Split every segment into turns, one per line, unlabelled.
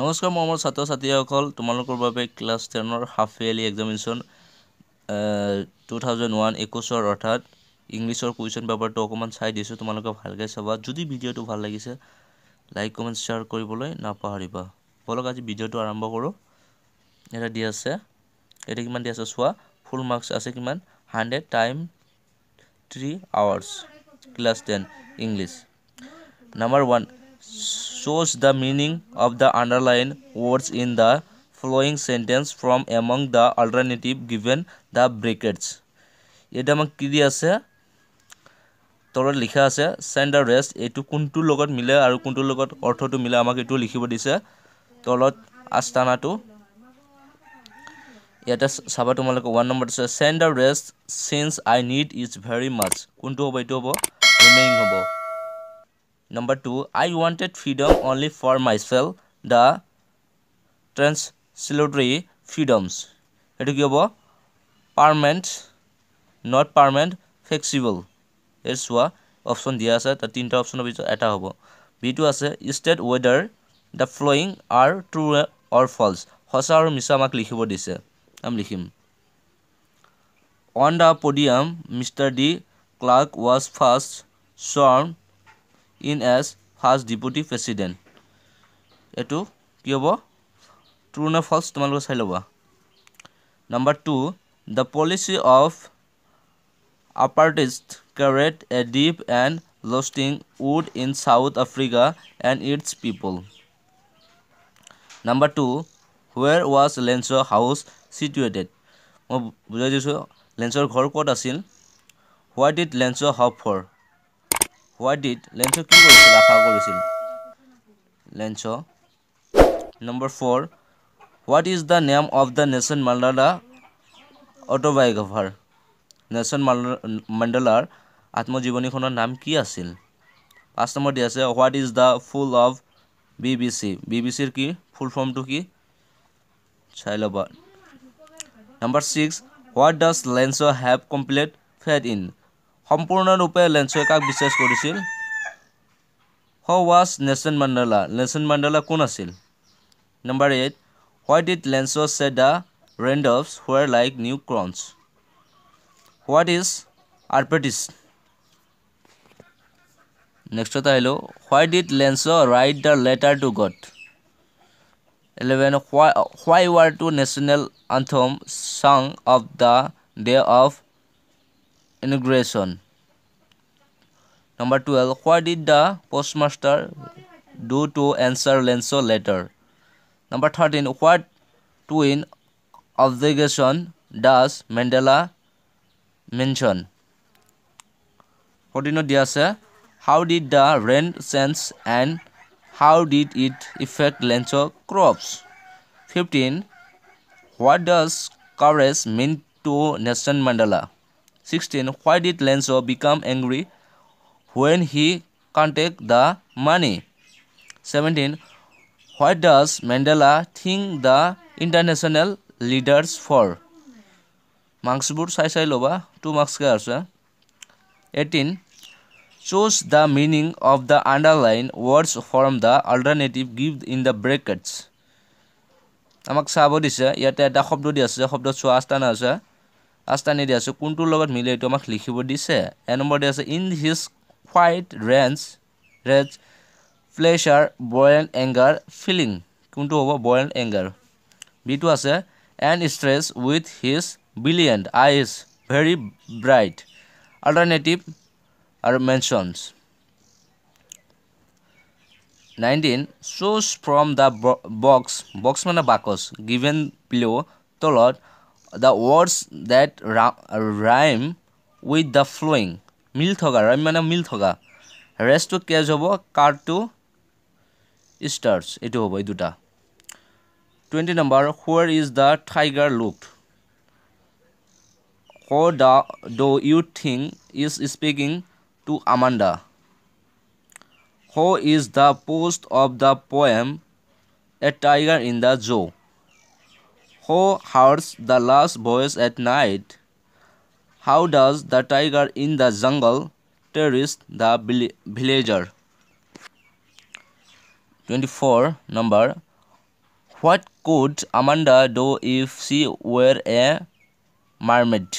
নমস্কাৰ মোৰ ছাত্ৰ ছাত্ৰীসকল তোমালোকৰ বাবে ক্লাছ টেনৰ half yearly examination two thousand one একৈছৰ অৰ্থাৎ ইংলিছৰ কুৱেশ্যন পেপাৰটো অকণমান চাই দিছোঁ তোমালোকে ভালকৈ চাবা যদি ভিডিঅ'টো ভাল লাগিছে লাইক কমেণ্ট শ্বেয়াৰ কৰিবলৈ নাপাহৰিবা ব'লক আজি ভিডিঅ'টো আৰম্ভ কৰোঁ এটা দি আছে এতিয়া কিমান দি আছে চোৱা ফুল মাৰ্কছ আছে কিমান hundred time three hours class ten English number one shows the meaning of the underlined words in the following sentence from among the alternative given the brackets এটা আমাক কি দিয়া আছে তলত লিখা আছে চেণ্ড দ্য ৰেষ্ট এইটো কোনটোৰ লগত মিলে আৰু কোনটোৰ লগত অৰ্থটো মিলে আমাক এইটো লিখিব দিছে তলত আস্থানাটো ইয়াতে চাবা তোমালোকে ওৱান নম্বৰ আছে send the rest since I need is very much কোনটো হ'ব এইটো হ'ব ৰিমেইন হ'ব Number two, I wanted freedom only for myself, the translatory freedoms. এইটো কি হ'ব পাৰ্মেণ্ট নট পাৰ্মেণ্ট ফ্লেক্সিবল এই চোৱা অপশ্যন দিয়া আছে তাত তিনিটা অপশ্যনৰ ভিতৰত এটা হ'ব বিটো আছে state whether the following are true or false সঁচা আৰু মিছা আমাক লিখিব দিছে আমি লিখিম on the podium mister de Klerk was first sworn in as first deputy president এইটো কি হ'ব ট্ৰু নে ফল্চ তোমালোকে চাই ল'বা number two the policy of apartheid created a deep and lasting wound in South Africa and its people number two where was Lencho's house situated মই বুজাই দিছোঁ লেঞ্চৰ ঘৰ ক'ত আছিল what did Lencho hope for ৱাৰ্ডিত লেঞ্চক কি কৰিছিল আশা কৰিছিল Lencho number four what is the name of the Nelson Mandela autobiography Nelson মাণ্ডালাৰ আত্মজীৱনীখনৰ নাম কি আছিল পাঁচ নম্বৰ দিয়া আছে what is the full of B B C B B চিৰ কি ফুল ফৰ্মটো কি চাই ল'বা number six what does Lencho have complete faith in সম্পূৰ্ণৰূপে লেঞ্চৱেকাক বিশ্বাস কৰিছিল who was nation Mandela Nelson Mandela কোন আছিল number eight what did Lencho set the rendezvous where like new crowns what is আৰ্পেটিছ নেক্সটত আহিলোঁ why did Lencho write the letter to God eleven why why were two national anthem sung of the day of inauguration number twelve what did the postmaster do to answer Lencho's letter number thirteen what twin obligation does Mandela mention ফর্টিনত দিয়া আছে how did the rain change and how did it affect Lencho's crops fifteen what does courage mean to Nelson Mandela sixteen why did Lencho become angry when he can't take the money. 17. What does Mandela think the international leaders for? Marksbur Sai Sai Loba, 2 marks. 18. Choose the meaning of the underline words from the alternative given in the brackets. আমাক চাব দিছে ইয়াতে এটা শব্দ দিয়া আছে শব্দ চোৱা আস্থানা আছে আস্থানি দিয়া আছে কোনটোৰ লগত মিলে এইটো আমাক লিখিব দিছে এ নম্বৰ দিয়া আছে in his fight wrench range pleasure boil anger feeling কোনটো হ'ব বয়েল এংগাৰ বিটো আছে and stress with his brilliant I is very bright alternative আৰু মেনশ্যনছ নাইণ্টিন শ্বুজ ফ্ৰম দ্য বক্স বক্স মানে বাকচ গিভেন প্লিঅ' তলত the words that rhyme with the following মিল থকা ৰাইম মানে মিল থকা ৰেষ্টটো কেজ হ'ব কাৰ্ডটো ষ্টাৰ্ছ এইটো হ'ব এই দুটা twenty number where is the tiger look who the do' you think is speaking to Amanda who is the poet of the poem A tiger in the zoo' who hears the last voice at night How does the tiger in the jungle terrorize the villager? 24. Number. What could Amanda do if she were a mermaid?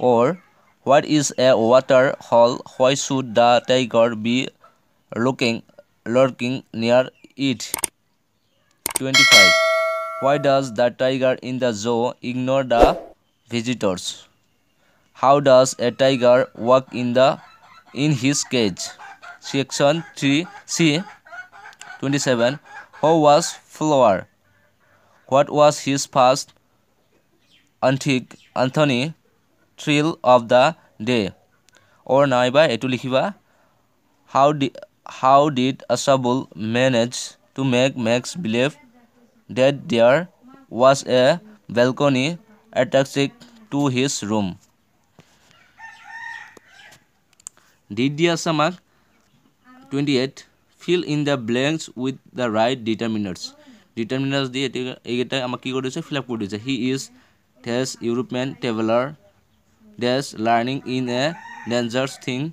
Or what is a water hole? Why should the tiger be looking lurking near it? 25. Why does the tiger in the zoo ignore the visitors? How does a tiger walk in the in his cage? Section 3 C 27 How was flower? What was his past antique Anthony thrill of the day? Or naiba etu likhiba How did how did Asabul manage to make Max believe that there was a balcony attached to his room? দি দি আছে আমাক twenty eight fill in the blanks with the right determiners determiners দি এইকেইটাই আমাক কি কৰি দিছে ফিল আপ কৰি দিছে he is these European traveller these learning in a dangerous thing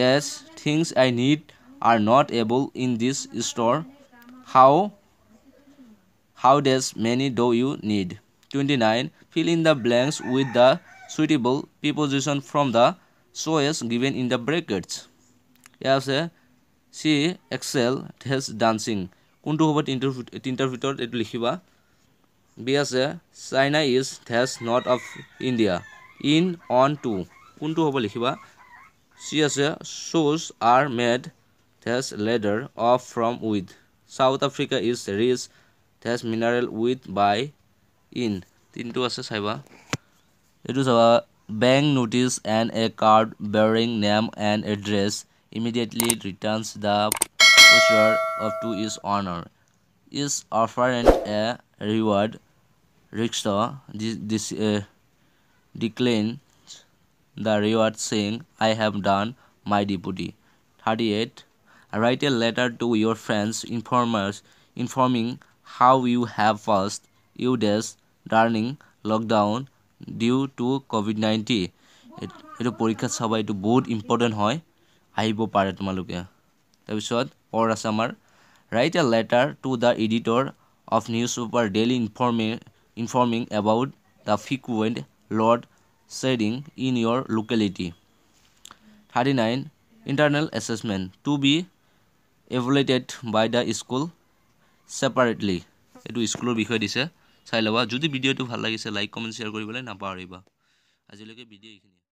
these things I need are not able in this store how how these many do' you need twenty nine fill in the blanks with the suitable preposition from the choice given in the brackets ইয়াত আছে C Excel has dancing কোনটো হ'ব তিনিটোৰ তিনিটাৰ ভিতৰত এইটো লিখিবা B আছে China is has north of India in on to কোনটো হ'ব লিখিবা চি আছে শ্বুজ are made has leather of from with South Africa is rich has mineral with by in তিনিটো আছে চাইবা এইটো চাবা bank notice and a card bearing name and address immediately returns the posture of to its owner is offered a reward rickshaw this, this uh, eh, declines the reward saying i have done my duty 38 write a letter to your friends informers informing how you have passed your days during lockdown due to COVID nineteen এইটো পৰীক্ষা চাবা এইটো বহুত important হয় আহিব পাৰে তোমালোকে তাৰপিছত পৰ আছে আমাৰ write a letter to the editor of news paper daily inform informing about the frequent load shedding in your locality thirty nine internal assessment to be evaluated by the school separately এইটো স্কুলৰ বিষয়ে দিছে চাই ল'বা যদি ভিডিঅ'টো ভাল লাগিছে লাইক কমেণ্ট শ্বেয়াৰ কৰিবলৈ নাপাহৰিবা আজিলৈকে ভিডিঅ' এইখিনি